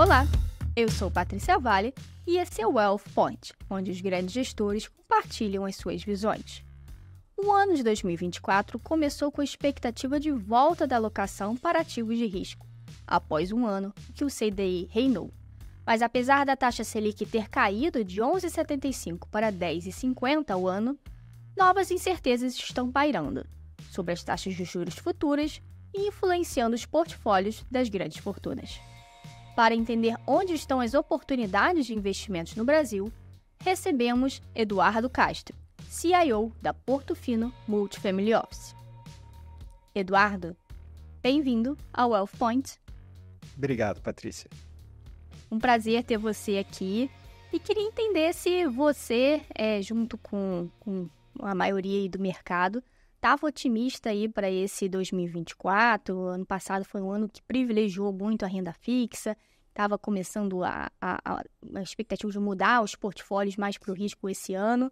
Olá, eu sou Patrícia Vale e esse é o Wealth Point, onde os grandes gestores compartilham as suas visões. O ano de 2024 começou com a expectativa de volta da alocação para ativos de risco, após um ano que o CDI reinou. Mas apesar da taxa Selic ter caído de 11,75 para 10,50 ao ano, novas incertezas estão pairando sobre as taxas de juros futuras e influenciando os portfólios das grandes fortunas para entender onde estão as oportunidades de investimentos no Brasil, recebemos Eduardo Castro, CIO da Portofino Multifamily Office. Eduardo, bem-vindo ao Wealth Point. Obrigado, Patrícia. Um prazer ter você aqui e queria entender se você, é, junto com, com a maioria do mercado, estava otimista aí para esse 2024. O ano passado foi um ano que privilegiou muito a renda fixa, estava começando a, a, a expectativa de mudar os portfólios mais para o risco esse ano.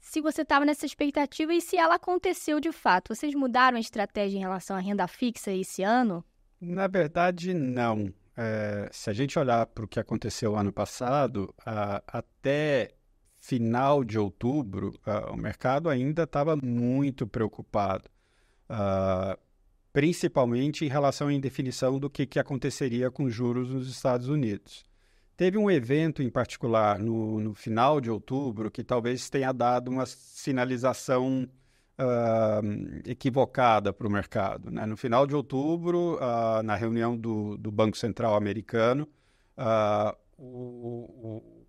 Se você estava nessa expectativa e se ela aconteceu de fato, vocês mudaram a estratégia em relação à renda fixa esse ano? Na verdade, não. É, se a gente olhar para o que aconteceu ano passado, a, até final de outubro, uh, o mercado ainda estava muito preocupado, uh, principalmente em relação à indefinição do que, que aconteceria com juros nos Estados Unidos. Teve um evento em particular no, no final de outubro que talvez tenha dado uma sinalização Uh, equivocada para o mercado. Né? No final de outubro, uh, na reunião do, do, Banco Central americano, uh, o,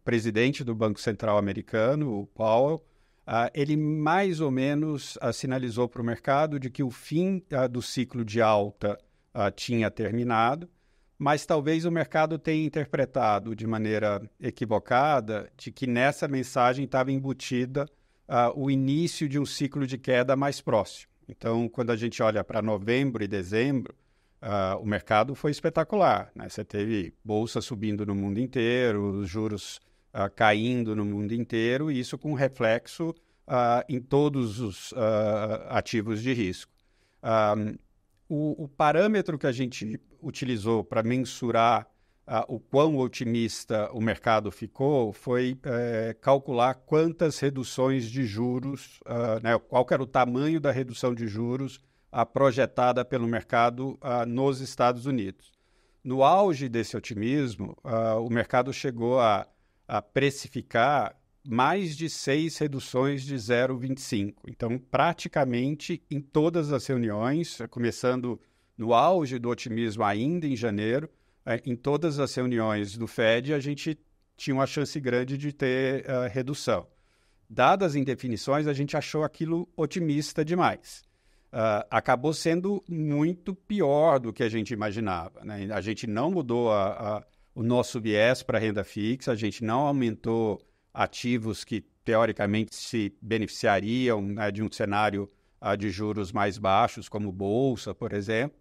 presidente do Banco Central americano, o Powell, uh, ele mais ou menos uh, sinalizou para o mercado de que o fim ah, do ciclo de alta tinha terminado, mas talvez o mercado tenha interpretado de maneira equivocada de que nessa mensagem estava embutida o início de um ciclo de queda mais próximo. Então, quando a gente olha para novembro e dezembro, Uh, o mercado foi espetacular. Né? Você teve bolsa subindo no mundo inteiro, os juros uh, caindo no mundo inteiro, e isso com reflexo uh, em todos os uh, ativos de risco. Um, o, o, parâmetro que a gente utilizou para mensurar o quão otimista o mercado ficou foi eh, calcular quantas reduções de juros, né, qual era o tamanho da redução de juros projetada pelo mercado uh, nos Estados Unidos. No auge desse otimismo, uh, o mercado chegou a a precificar mais de seis reduções de 0,25. Então, praticamente em todas as reuniões, começando no auge do otimismo ainda em janeiro, é, em todas as reuniões do Fed, a gente tinha uma chance grande de ter uh, redução. Dadas as indefinições, a gente achou aquilo otimista demais. Uh, acabou sendo muito pior do que a gente imaginava. Né? A gente não mudou a, a o nosso viés para renda fixa, a gente não aumentou ativos que teoricamente se beneficiariam né, de um cenário uh, de juros mais baixos, como bolsa, por exemplo.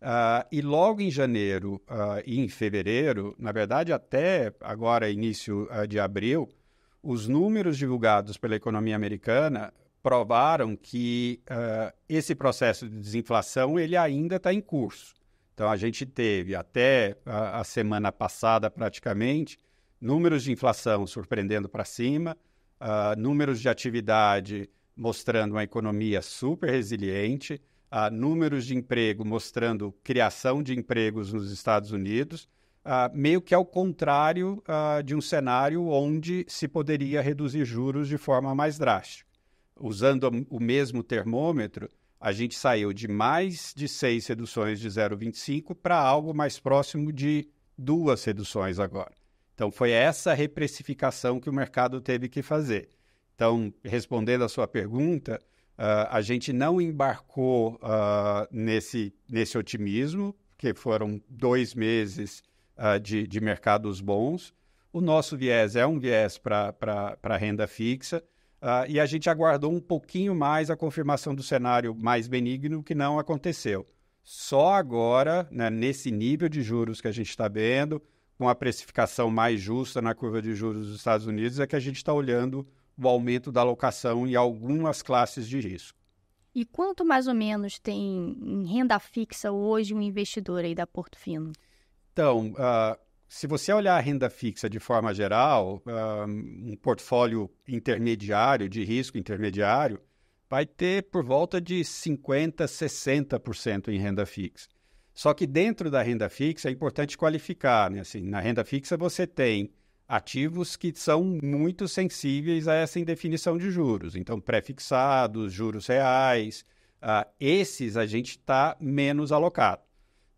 Uh, e logo em janeiro uh, e em fevereiro, na verdade até agora início de abril, os números divulgados pela economia americana provaram que esse processo de desinflação ele ainda está em curso. Então, a gente teve até a, a semana passada, praticamente, números de inflação surpreendendo para cima, uh, números de atividade mostrando uma economia super resiliente, uh, números de emprego mostrando criação de empregos nos Estados Unidos, uh, meio que ao contrário de um cenário onde se poderia reduzir juros de forma mais drástica. Usando o mesmo termômetro, a gente saiu de mais de seis reduções de 0,25 para algo mais próximo de duas reduções agora. Então, foi essa reprecificação que o mercado teve que fazer. Então, respondendo à sua pergunta, uh, a gente não embarcou uh, nesse, nesse otimismo, que foram dois meses uh, de, de mercados bons. O nosso viés é um viés para renda fixa Uh, e a gente aguardou um pouquinho mais a confirmação do cenário mais benigno, que não aconteceu. Só agora, né, nesse nível de juros que a gente está vendo, com a precificação mais justa na curva de juros dos Estados Unidos, é que a gente está olhando o aumento da alocação em algumas classes de risco. E quanto mais ou menos tem em renda fixa hoje um investidor aí da Portofino? Então, uh, se você olhar a renda fixa de forma geral, um portfólio intermediário, de risco intermediário, vai ter por volta de 50%, 60% em renda fixa. Só que dentro da renda fixa é importante qualificar. Né? Assim, na renda fixa você tem ativos que são muito sensíveis a essa indefinição de juros. Então, pré-fixados, juros reais, uh, esses a gente está menos alocado.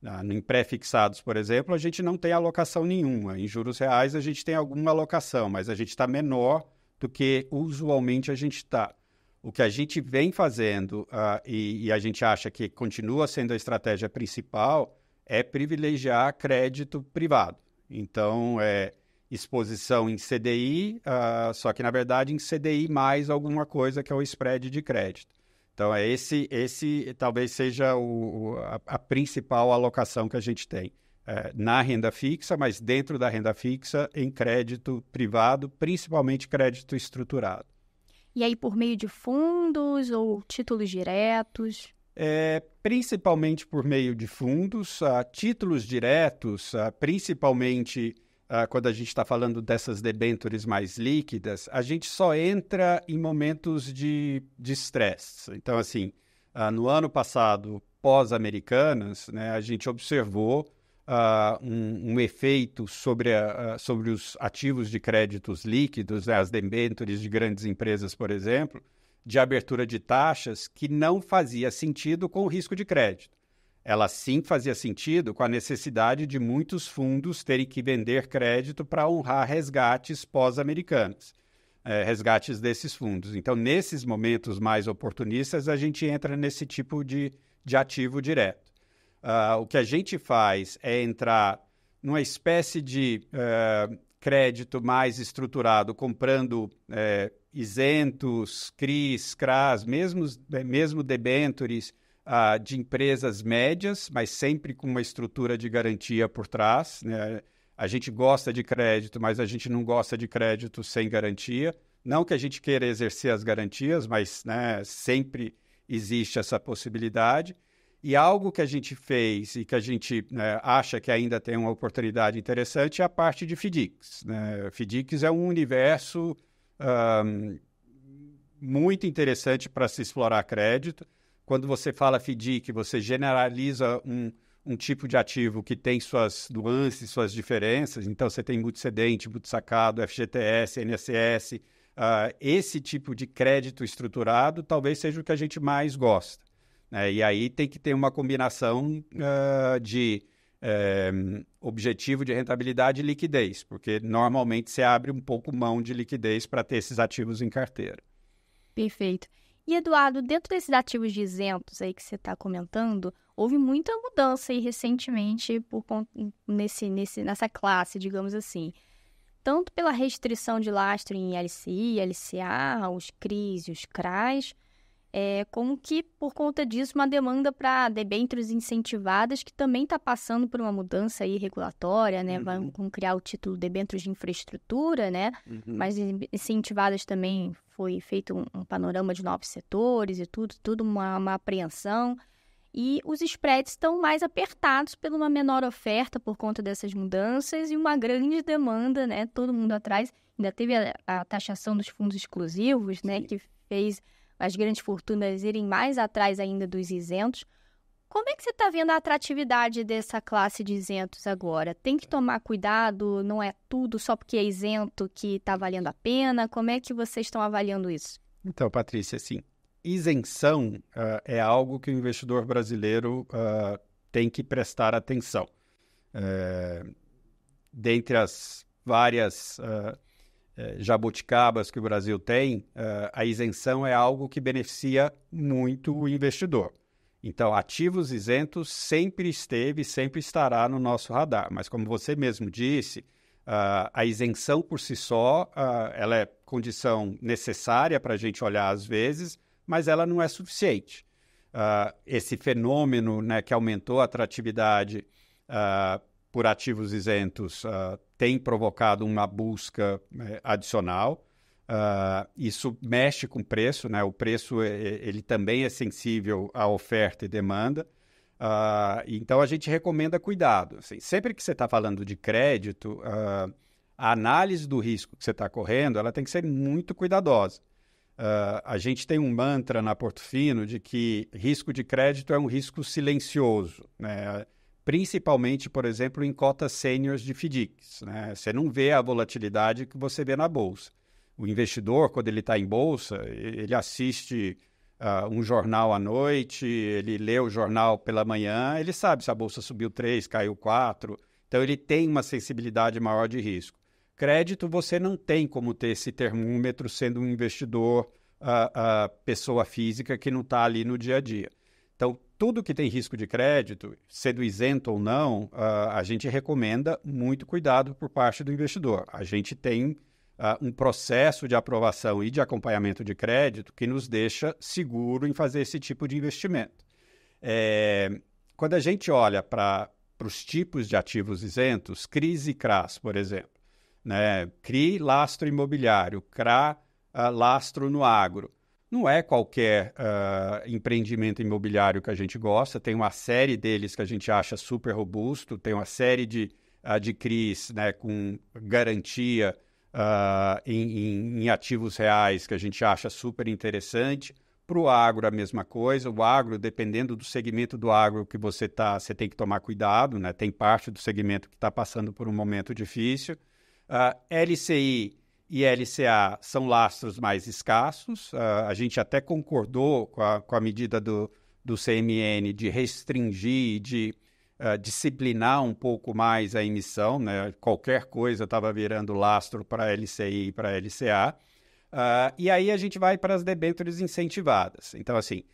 Ah, em pré-fixados, por exemplo, a gente não tem alocação nenhuma. Em juros reais, a gente tem alguma alocação, mas a gente está menor do que usualmente a gente está. O que a gente vem fazendo uh, e, e, a gente acha que continua sendo a estratégia principal é privilegiar crédito privado. Então, é exposição em CDI, uh, ah, só que na verdade em CDI mais alguma coisa que é o spread de crédito. Então, é esse, esse talvez seja o, a, a, principal alocação que a gente tem é, na renda fixa, mas dentro da renda fixa, em crédito privado, principalmente crédito estruturado. E aí, por meio de fundos ou títulos diretos? É, principalmente por meio de fundos, a ah, títulos diretos, a ah, principalmente ah, quando a gente está falando dessas debentures mais líquidas, a gente só entra em momentos de estresse. então, assim, uh, no ano passado, pós-americanas, né, a gente observou uh, um, um, efeito sobre, a, sobre os ativos de créditos líquidos, né, as debentures de grandes empresas, por exemplo, de abertura de taxas que não fazia sentido com o risco de crédito ela sim fazia sentido com a necessidade de muitos fundos terem que vender crédito para honrar resgates pós-americanos, é, resgates desses fundos. Então, nesses momentos mais oportunistas, a gente entra nesse tipo de, de ativo direto. Uh, o que a gente faz é entrar numa espécie de uh, crédito mais estruturado, comprando uh, isentos, CRIs, CRAs, mesmo, mesmo debentures, uh, de empresas médias, mas sempre com uma estrutura de garantia por trás. Né? A gente gosta de crédito, mas a gente não gosta de crédito sem garantia. Não que a gente queira exercer as garantias, mas né, sempre existe essa possibilidade. E algo que a gente fez e que a gente né, acha que ainda tem uma oportunidade interessante é a parte de FDICs. Né? FDICs é um universo um, muito interessante para se explorar crédito quando você fala FDIC, você generaliza um, um tipo de ativo que tem suas nuances, suas diferenças. Então, você tem muito sacado, FGTS, NSS. Uh, ah, esse tipo de crédito estruturado talvez seja o que a gente mais gosta. Né? E aí tem que ter uma combinação uh, de um, eh, objetivo de rentabilidade e liquidez, porque normalmente você abre um pouco mão de liquidez para ter esses ativos em carteira. Perfeito. E, Eduardo, dentro desses ativos de isentos aí que você está comentando, houve muita mudança aí recentemente por, nesse, nesse, nessa classe, digamos assim. Tanto pela restrição de lastro em LCI, LCA, os CRIs e os CRAs, é, como que, por conta disso, uma demanda para debêntures incentivadas, que também está passando por uma mudança aí regulatória, né? Uhum. Vão criar o título debêntures de infraestrutura, né? Uhum. Mas incentivadas também foi feito um, um, panorama de novos setores e tudo, tudo uma, uma apreensão. E os spreads estão mais apertados por uma menor oferta por conta dessas mudanças e uma grande demanda, né? Todo mundo atrás. Ainda teve a, a taxação dos fundos exclusivos, né? Que fez as grandes fortunas irem mais atrás ainda dos isentos. Como é que você está vendo a atratividade dessa classe de isentos agora? Tem que tomar cuidado, não é tudo só porque é isento que está valendo a pena? Como é que vocês estão avaliando isso? Então, Patrícia, assim, isenção uh, é algo que o investidor brasileiro uh, tem que prestar atenção. É, dentre as várias uh, eh, jabuticabas que o Brasil tem, eh, a isenção é algo que beneficia muito o investidor. Então, ativos isentos sempre esteve, sempre estará no nosso radar. Mas, como você mesmo disse, a isenção por si só ela é condição necessária para a gente olhar às vezes, mas ela não é suficiente. esse fenômeno né, que aumentou a atratividade por ativos isentos tem provocado uma busca né, adicional. Uh, isso mexe com o preço, né? O preço é, é, ele também é sensível à oferta e demanda. Uh, então a gente recomenda cuidado. Assim, sempre que você está falando de crédito, uh, a análise do risco que você está correndo, ela tem que ser muito cuidadosa. a gente tem um mantra na Portofino de que risco de crédito é um risco silencioso, né? principalmente, por exemplo, em cotas sêniores de FDICs. Né? Você não vê a volatilidade que você vê na Bolsa. O investidor, quando ele está em Bolsa, ele assiste uh, um jornal à noite, ele lê o jornal pela manhã, ele sabe se a Bolsa subiu 3, caiu 4, então ele tem uma sensibilidade maior de risco. Crédito, você não tem como ter esse termômetro sendo um investidor, uh, uh, pessoa física que não está ali no dia a dia. Então, tudo que tem risco de crédito, sendo isento ou não, ah, a gente recomenda muito cuidado por parte do investidor. A gente tem ah, um processo de aprovação e de acompanhamento de crédito que nos deixa seguro em fazer esse tipo de investimento. É, quando a gente olha para os tipos de ativos isentos, CRIs e CRAS, por exemplo, né? CRI, lastro imobiliário, CRA, ah, lastro no agro não é qualquer uh, empreendimento imobiliário que a gente gosta, tem uma série deles que a gente acha super robusto, tem uma série de, uh, de CRIs né, com garantia uh, em, em, ativos reais que a gente acha super interessante. Para o agro, a mesma coisa. O agro, dependendo do segmento do agro que você está, você tem que tomar cuidado, né? Tem parte do segmento que está passando por um momento difícil. Ah, LCI e LCA são lastros mais escassos. Ah, a gente até concordou com a, com a medida do, do CMN de restringir, de uh, disciplinar um pouco mais a emissão. Né? Qualquer coisa estava virando lastro para LCI e para LCA. Uh, ah, e aí a gente vai para as debêntures incentivadas. Então, assim,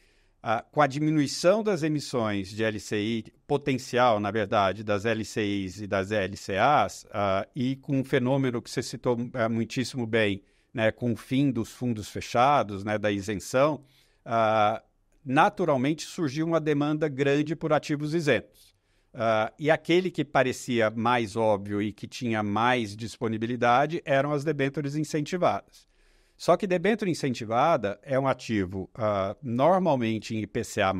com a diminuição das emissões de LCI, potencial, na verdade, das LCIs e das LCAs, ah, e com um fenômeno que você citou é, muitíssimo bem, né, com o fim dos fundos fechados, né, da isenção, ah, naturalmente surgiu uma demanda grande por ativos isentos. Ah, e aquele que parecia mais óbvio e que tinha mais disponibilidade eram as debêntures incentivadas. Só que debênture incentivada é um ativo uh, normalmente em IPCA+,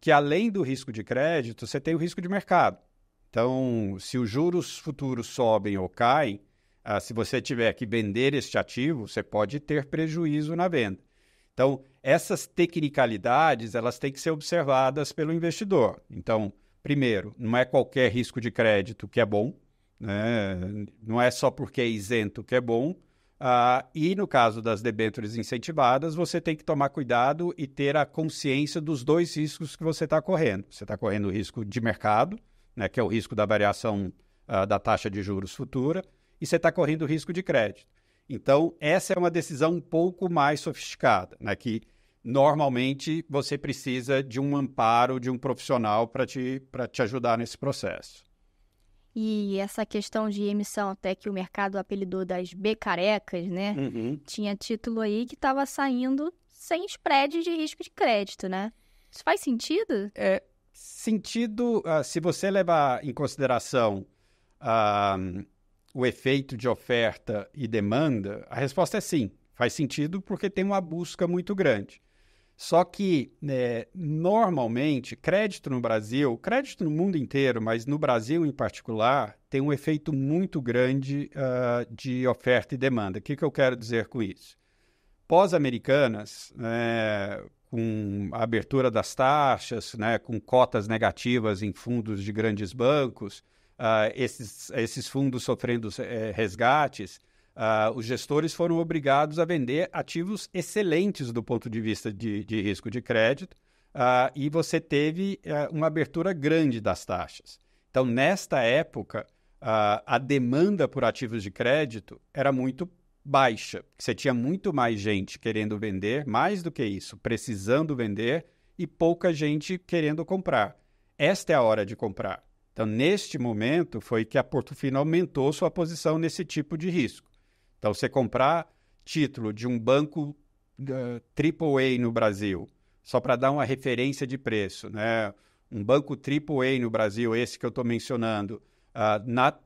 que além do risco de crédito, você tem o risco de mercado. Então, se os juros futuros sobem ou caem, uh, se você tiver que vender este ativo, você pode ter prejuízo na venda. Então, essas tecnicalidades, elas têm que ser observadas pelo investidor. Então, primeiro, não é qualquer risco de crédito que é bom, né? não é só porque é isento que é bom, Uh, e no caso das debêntures incentivadas, você tem que tomar cuidado e ter a consciência dos dois riscos que você está correndo. Você está correndo o risco de mercado, né, que é o risco da variação uh, da taxa de juros futura, e você está correndo o risco de crédito. Então, essa é uma decisão um pouco mais sofisticada, né, que normalmente você precisa de um amparo de um profissional para te, te ajudar nesse processo. E essa questão de emissão, até que o mercado apelidou das B carecas, né? Uhum. Tinha título aí que estava saindo sem spread de risco de crédito, né? Isso faz sentido? É, sentido, uh, se você levar em consideração uh, o efeito de oferta e demanda, a resposta é sim. Faz sentido porque tem uma busca muito grande. Só que, né, normalmente, crédito no Brasil, crédito no mundo inteiro, mas no Brasil em particular, tem um efeito muito grande uh, de oferta e demanda. O que, que eu quero dizer com isso? Pós-americanas, né, com a abertura das taxas, né, com cotas negativas em fundos de grandes bancos, uh, esses, esses fundos sofrendo eh, resgates, Uh, os gestores foram obrigados a vender ativos excelentes do ponto de vista de, de risco de crédito, uh, e você teve uh, uma abertura grande das taxas. Então, nesta época, ah, a demanda por ativos de crédito era muito baixa. Você tinha muito mais gente querendo vender, mais do que isso, precisando vender, e pouca gente querendo comprar. Esta é a hora de comprar. Então, neste momento, foi que a Portofino aumentou sua posição nesse tipo de risco. Então, você comprar título de um banco uh, eh, AAA no Brasil, só para dar uma referência de preço, né? um banco AAA no Brasil, esse que eu estou mencionando, uh, na,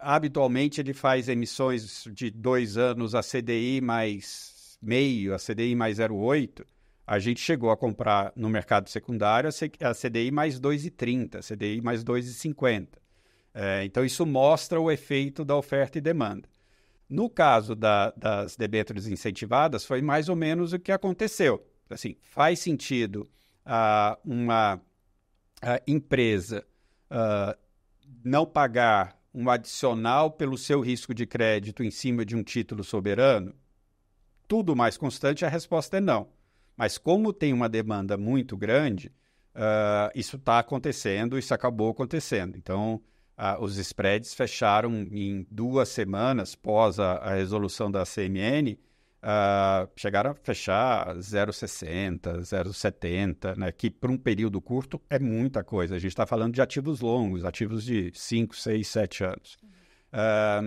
habitualmente ele faz emissões de dois anos a CDI mais meio, a CDI mais 0,8. A gente chegou a comprar no mercado secundário a CDI mais 2,30, CDI mais 2,50. É, eh, então, isso mostra o efeito da oferta e demanda. No caso da, das debêntures incentivadas, foi mais ou menos o que aconteceu. Assim, faz sentido ah, uma ah, empresa ah, não pagar um adicional pelo seu risco de crédito em cima de um título soberano? Tudo mais constante, a resposta é não. Mas como tem uma demanda muito grande, uh, isso está acontecendo, isso acabou acontecendo. Então, ah, os spreads fecharam em duas semanas pós a, a resolução da CMN, ah, chegaram a fechar 0,60, 0,70, né, que para um período curto é muita coisa. A gente está falando de ativos longos, ativos de 5, 6, 7 anos. Uhum. Ah,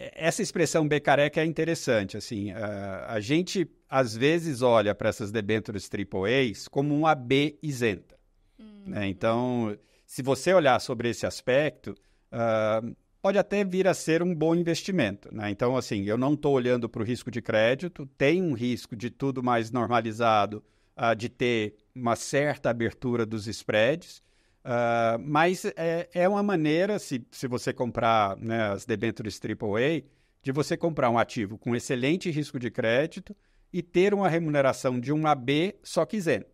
essa expressão B careca é interessante. Assim, ah, a gente às vezes olha para essas debêntures AAAs como uma B isenta. Uhum. Né? Então, se você olhar sobre esse aspecto, uh, pode até vir a ser um bom investimento. Né? Então, assim, eu não estou olhando para o risco de crédito, tem um risco de tudo mais normalizado, uh, de ter uma certa abertura dos spreads, uh, mas é, é, uma maneira, se, se você comprar né, as debêntures AAA, de você comprar um ativo com excelente risco de crédito e ter uma remuneração de um AB só que isenta.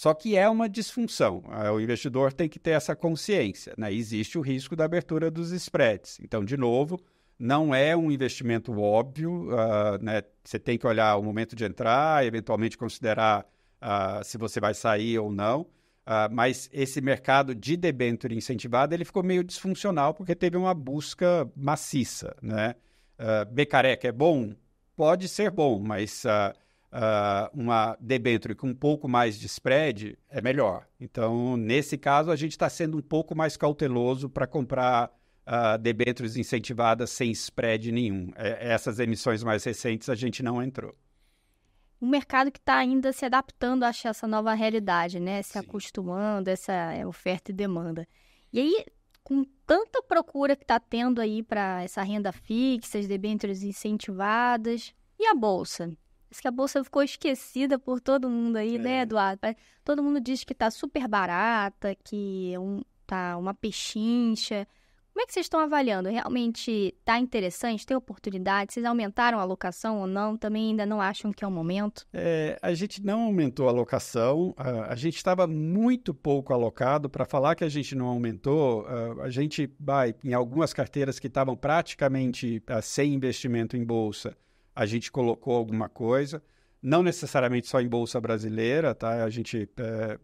Só que é uma disfunção. Ah, o investidor tem que ter essa consciência. Né? Existe o risco da abertura dos spreads. Então, de novo, não é um investimento óbvio. Uh, né? Você tem que olhar o momento de entrar, eventualmente considerar uh, se você vai sair ou não. Uh, mas esse mercado de debênture incentivado ele ficou meio disfuncional porque teve uma busca maciça. Né? Uh, é bom? Pode ser bom, mas uh, uma debênture com um pouco mais de spread, é melhor. Então, nesse caso, a gente está sendo um pouco mais cauteloso para comprar uh, debêntures incentivadas sem spread nenhum. É, essas emissões mais recentes a gente não entrou. Um mercado que está ainda se adaptando a essa nova realidade, né? Se Sim. acostumando a essa é, oferta e demanda. E aí, com tanta procura que está tendo aí para essa renda fixa, as debêntures incentivadas e a bolsa? Diz que a bolsa ficou esquecida por todo mundo aí, né, é. né, Eduardo? Todo mundo diz que tá super barata, que um, tá uma pechincha. Como é que vocês estão avaliando? Realmente tá interessante? Tem oportunidade? Vocês aumentaram a alocação ou não? Também ainda não acham que é o momento? É, a gente não aumentou a alocação. A, a gente estava muito pouco alocado. Para falar que a gente não aumentou, a, a gente vai em algumas carteiras que estavam praticamente a, sem investimento em bolsa a gente colocou alguma coisa, não necessariamente só em bolsa brasileira, tá? A gente é,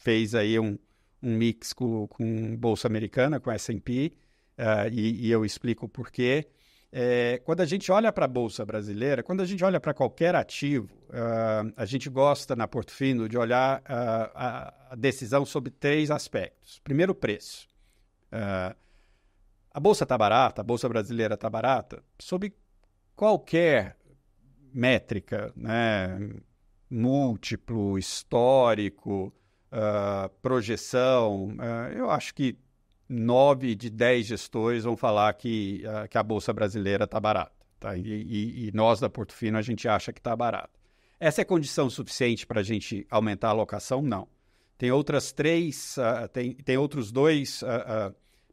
fez aí um, um mix com, com bolsa americana, com S&P, uh, eh, e, e, eu explico o porquê. É, quando a gente olha para a bolsa brasileira, quando a gente olha para qualquer ativo, uh, a gente gosta na Portofino de olhar uh, a, a, decisão sobre três aspectos. Primeiro, preço. Ah, a bolsa está barata, a bolsa brasileira está barata, sobre qualquer métrica, né, múltiplo, histórico, uh, projeção, uh, eu acho que nove de dez gestores vão falar que, uh, que a Bolsa Brasileira está barata. Tá? E, e, e, nós da Porto Fino a gente acha que está barata. Essa é condição suficiente para a gente aumentar a alocação? Não. Tem outras três, tem, tem outros dois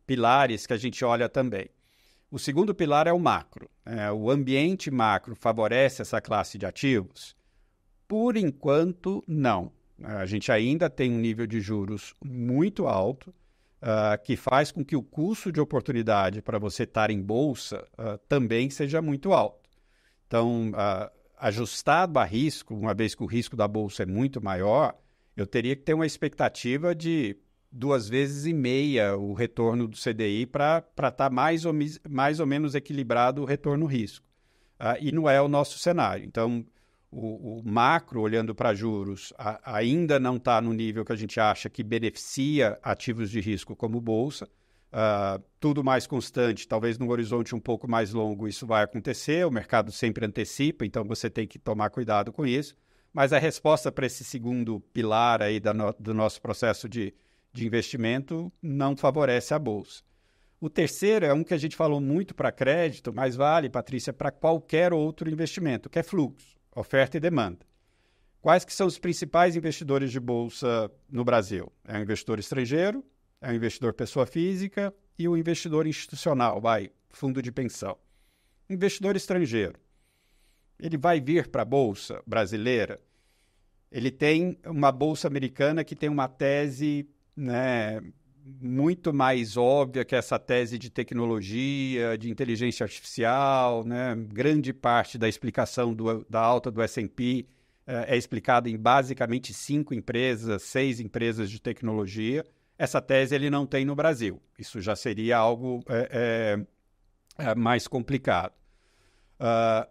pilares que a gente olha também. O segundo pilar é o macro. É, o ambiente macro favorece essa classe de ativos? Por enquanto, não. A gente ainda tem um nível de juros muito alto, uh, que faz com que o custo de oportunidade para você estar em bolsa uh, também seja muito alto. Então, uh, ajustado a risco, uma vez que o risco da bolsa é muito maior, eu teria que ter uma expectativa de duas vezes e meia o retorno do CDI para estar tá mais, ou, mais ou menos equilibrado o retorno-risco. Ah, e não é o nosso cenário. Então, o, o macro, olhando para juros, a, ainda não está no nível que a gente acha que beneficia ativos de risco como bolsa. Uh, tudo mais constante, talvez num horizonte um pouco mais longo isso vai acontecer, o mercado sempre antecipa, então você tem que tomar cuidado com isso. Mas a resposta para esse segundo pilar aí no, do nosso processo de de investimento não favorece a bolsa. O terceiro é um que a gente falou muito para crédito, mas vale, Patrícia, para qualquer outro investimento, que é fluxo, oferta e demanda. Quais que são os principais investidores de bolsa no Brasil? É o investidor estrangeiro, é o investidor pessoa física e o investidor institucional, vai, fundo de pensão. Investidor estrangeiro. Ele vai vir para a bolsa brasileira. Ele tem uma bolsa americana que tem uma tese né, muito mais óbvia que essa tese de tecnologia, de inteligência artificial, né? grande parte da explicação do, da alta do S&P é, eh, é explicada em basicamente cinco empresas, seis empresas de tecnologia. Essa tese ele não tem no Brasil. Isso já seria algo é, é, mais complicado. Uh,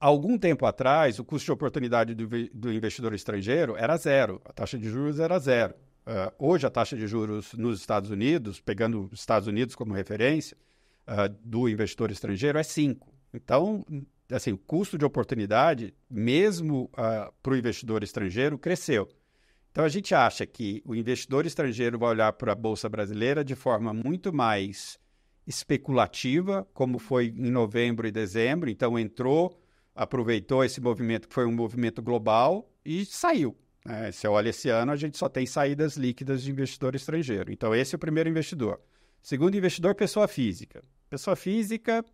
algum tempo atrás, o custo de oportunidade do, do investidor estrangeiro era zero, a taxa de juros era zero. Uh, hoje, a taxa de juros nos Estados Unidos, pegando os Estados Unidos como referência, uh, do investidor estrangeiro é 5. Então, assim, o custo de oportunidade, mesmo uh, ah, para o investidor estrangeiro, cresceu. Então, a gente acha que o investidor estrangeiro vai olhar para a Bolsa Brasileira de forma muito mais especulativa, como foi em novembro e dezembro. Então, entrou, aproveitou esse movimento, que foi um movimento global, e saiu. Né? Se eu é olho esse ano, a gente só tem saídas líquidas de investidor estrangeiro. Então, esse é o primeiro investidor. Segundo investidor, pessoa física. Pessoa física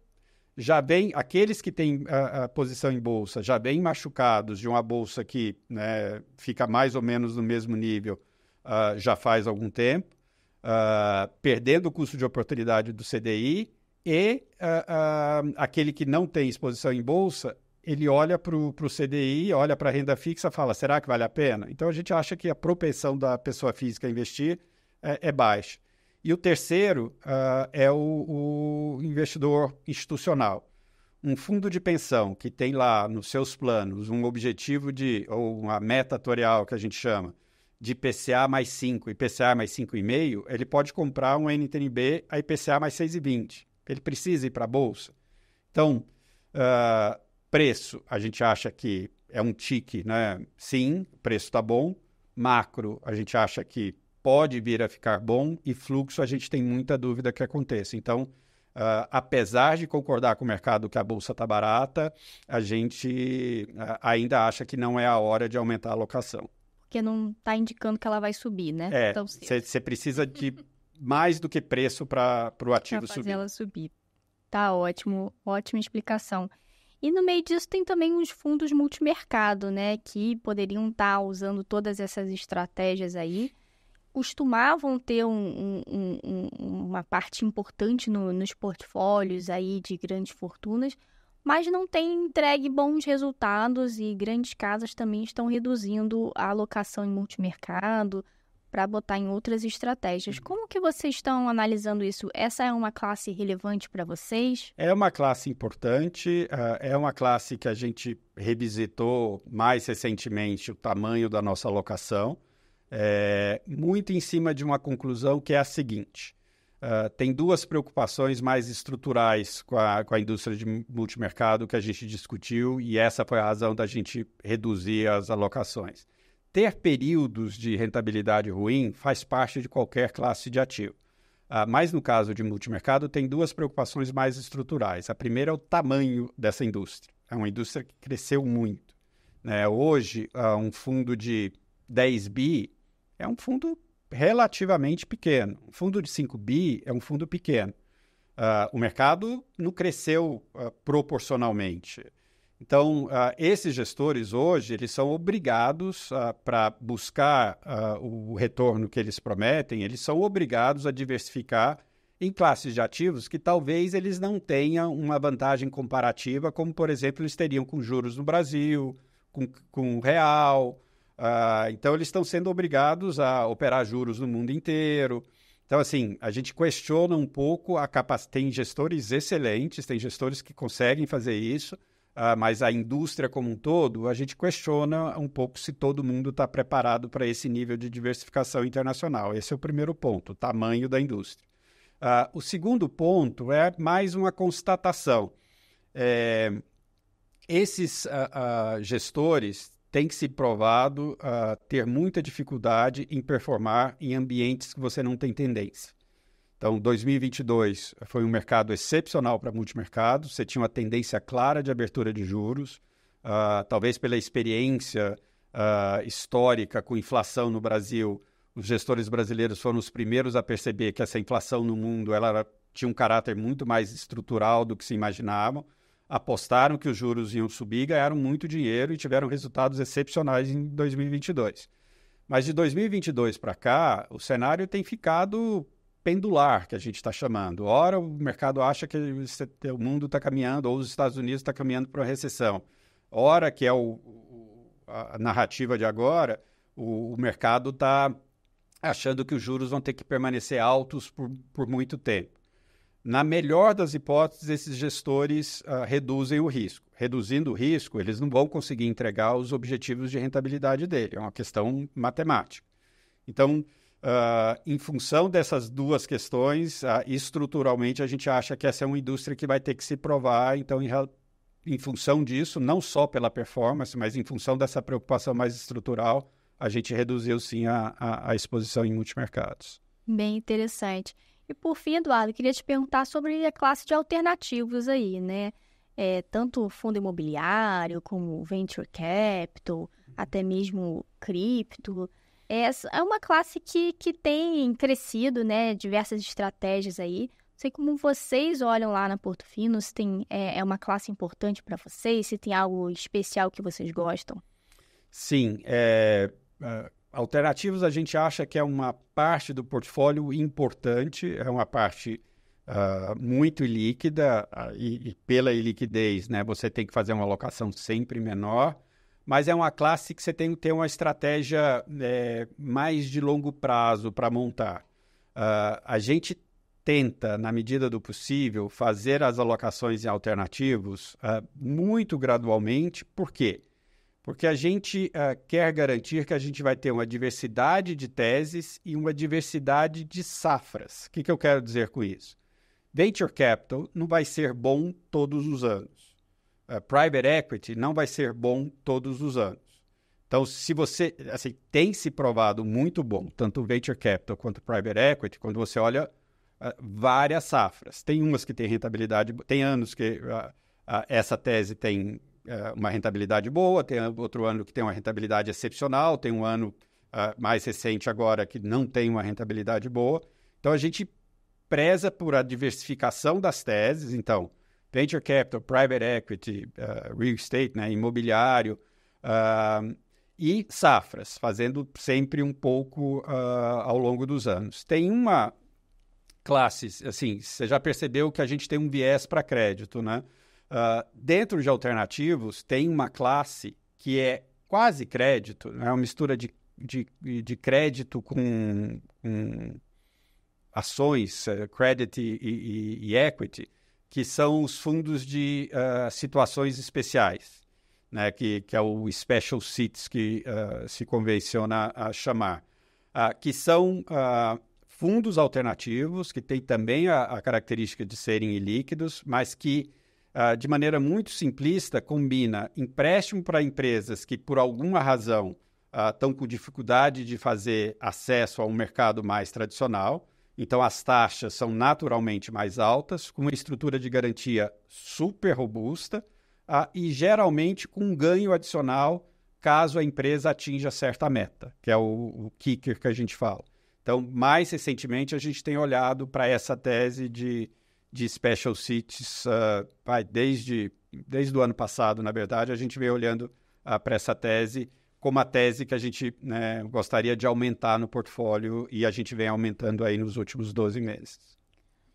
já bem, aqueles que têm a, a, posição em bolsa já bem machucados de uma bolsa que né, fica mais ou menos no mesmo nível uh, já faz algum tempo, uh, perdendo o custo de oportunidade do CDI, e uh, aquele que não tem exposição em bolsa ele olha para o CDI, olha para a renda fixa fala, será que vale a pena? Então, a gente acha que a propensão da pessoa física a investir é, é baixa. E o terceiro uh, é o, o investidor institucional. Um fundo de pensão que tem lá nos seus planos um objetivo de, ou uma meta atuarial que a gente chama, de IPCA mais 5, IPCA mais 5,5, ele pode comprar um NTNB a IPCA mais 6,20. Ele precisa ir para a Bolsa. Então, uh, Preço, a gente acha que é um tique, né? Sim, preço está bom. Macro, a gente acha que pode vir a ficar bom. E fluxo, a gente tem muita dúvida que aconteça. Então, Uh, apesar de concordar com o mercado que a bolsa está barata, a gente uh, ainda acha que não é a hora de aumentar a alocação. Porque não está indicando que ela vai subir, né? É, então, você precisa de mais do que preço para o ativo pra fazer subir. ela subir. Tá ótimo, ótima explicação. E no meio disso tem também os fundos multimercado, né? Que poderiam estar tá usando todas essas estratégias aí. Costumavam ter um, um, um, uma parte importante no, nos portfólios aí de grandes fortunas, mas não tem entregue bons resultados e grandes casas também estão reduzindo a alocação em multimercado, para botar em outras estratégias. Uhum. Como que vocês estão analisando isso? Essa é uma classe relevante para vocês? É uma classe importante, ah, é uma classe que a gente revisitou mais recentemente o tamanho da nossa alocação, é, muito em cima de uma conclusão que é a seguinte. Uh, tem duas preocupações mais estruturais com a, com a indústria de multimercado que a gente discutiu, e essa foi a razão da gente reduzir as alocações ter períodos de rentabilidade ruim faz parte de qualquer classe de ativo. Ah, mas no caso de multimercado, tem duas preocupações mais estruturais. A primeira é o tamanho dessa indústria. É uma indústria que cresceu muito. Né? Hoje, ah, um fundo de 10 bi é um fundo relativamente pequeno. Um fundo de 5 bi é um fundo pequeno. Ah, o mercado não cresceu proporcionalmente. Então, uh, esses gestores hoje, eles são obrigados uh, ah, para buscar uh, o retorno que eles prometem, eles são obrigados a diversificar em classes de ativos que talvez eles não tenham uma vantagem comparativa, como, por exemplo, eles teriam com juros no Brasil, com, com real. então, eles estão sendo obrigados a operar juros no mundo inteiro. Então, assim, a gente questiona um pouco a capacidade. Tem gestores excelentes, tem gestores que conseguem fazer isso, Uh, mas a indústria como um todo, a gente questiona um pouco se todo mundo está preparado para esse nível de diversificação internacional. Esse é o primeiro ponto, o tamanho da indústria. Uh, o segundo ponto é mais uma constatação. É, esses uh, gestores têm se provado ter muita dificuldade em performar em ambientes que você não tem tendência. Então, 2022 foi um mercado excepcional para multimercado. Você tinha uma tendência clara de abertura de juros, uh, talvez pela experiência uh, histórica com inflação no Brasil. Os gestores brasileiros foram os primeiros a perceber que essa inflação no mundo ela era, tinha um caráter muito mais estrutural do que se imaginavam. Apostaram que os juros iam subir, ganharam muito dinheiro e tiveram resultados excepcionais em 2022. Mas de 2022 para cá, o cenário tem ficado pendular que a gente está chamando. Ora, o mercado acha que o mundo está caminhando, ou os Estados Unidos está caminhando para uma recessão. Ora, que é o, a narrativa de agora, o, o mercado está achando que os juros vão ter que permanecer altos por, por muito tempo. Na melhor das hipóteses, esses gestores uh, reduzem o risco. Reduzindo o risco, eles não vão conseguir entregar os objetivos de rentabilidade dele. É uma questão matemática. Então, Uh, em função dessas duas questões, uh, estruturalmente a gente acha que essa é uma indústria que vai ter que se provar, então, em, em, função disso, não só pela performance, mas em função dessa preocupação mais estrutural, a gente reduziu sim a, a, a exposição em multimercados. Bem interessante. E por fim, Eduardo, queria te perguntar sobre a classe de alternativos aí, né? É, tanto fundo imobiliário como venture capital, uhum. até mesmo cripto. É uma classe que, que tem crescido, né? Diversas estratégias aí. Não sei como vocês olham lá na Porto Fino, se tem, é, é uma classe importante para vocês, se tem algo especial que vocês gostam. Sim, é, é, alternativos a gente acha que é uma parte do portfólio importante, é uma parte uh, muito líquida uh, ah, e, e, pela iliquidez, né? Você tem que fazer uma alocação sempre menor mas é uma classe que você tem que ter uma estratégia é, mais de longo prazo para montar. Uh, a gente tenta, na medida do possível, fazer as alocações em alternativos uh, muito gradualmente. Por quê? Porque a gente uh, quer garantir que a gente vai ter uma diversidade de teses e uma diversidade de safras. O que, que eu quero dizer com isso? Venture capital não vai ser bom todos os anos uh, private equity não vai ser bom todos os anos. Então, se você assim, tem se provado muito bom, tanto venture capital quanto private equity, quando você olha uh, várias safras, tem umas que têm rentabilidade, tem anos que uh, essa tese tem uma rentabilidade boa, tem outro ano que tem uma rentabilidade excepcional, tem um ano mais recente agora que não tem uma rentabilidade boa. Então, a gente preza por a diversificação das teses. Então, venture capital, private equity, uh, real estate, né, imobiliário, uh, e safras, fazendo sempre um pouco uh, ao longo dos anos. Tem uma classe, assim, você já percebeu que a gente tem um viés para crédito, né? dentro de alternativos, tem uma classe que é quase crédito, né? é né, uma mistura de, de, de crédito com, com ações, eh, credit e, e, e equity, que são os fundos de uh, situações especiais, né, que, que é o Special Seats que uh, se convenciona a chamar, uh, que são fundos alternativos que têm também a, a, característica de serem ilíquidos, mas que, de maneira muito simplista, combina empréstimo para empresas que, por alguma razão, estão com dificuldade de fazer acesso a um mercado mais tradicional, então, as taxas são naturalmente mais altas, com uma estrutura de garantia super robusta ah, e geralmente com um ganho adicional caso a empresa atinja certa meta, que é o, o kicker que a gente fala. Então, mais recentemente, a gente tem olhado para essa tese de, de special cities, uh, ah, desde, desde o ano passado, na verdade, a gente vem olhando uh, para essa tese como a tese que a gente né, gostaria de aumentar no portfólio e a gente vem aumentando aí nos últimos 12 meses.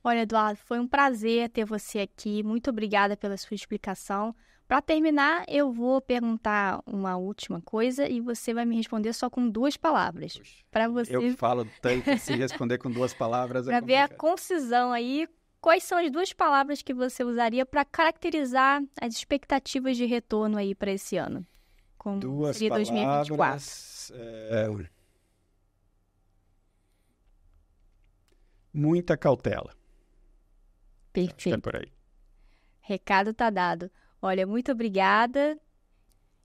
Olha, Eduardo, foi um prazer ter você aqui. Muito obrigada pela sua explicação. Para terminar, eu vou perguntar uma última coisa e você vai me responder só com duas palavras. Para você. Eu falo tanto se responder com duas palavras. para é ver a concisão aí, quais são as duas palavras que você usaria para caracterizar as expectativas de retorno aí para esse ano? Como Duas seria palavras, 2024? É, muita cautela. Perfeito. É por aí. Recado tá dado. Olha, muito obrigada.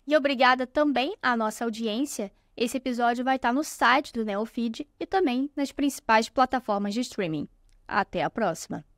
E obrigada também à nossa audiência. Esse episódio vai estar no site do Neofeed e também nas principais plataformas de streaming. Até a próxima!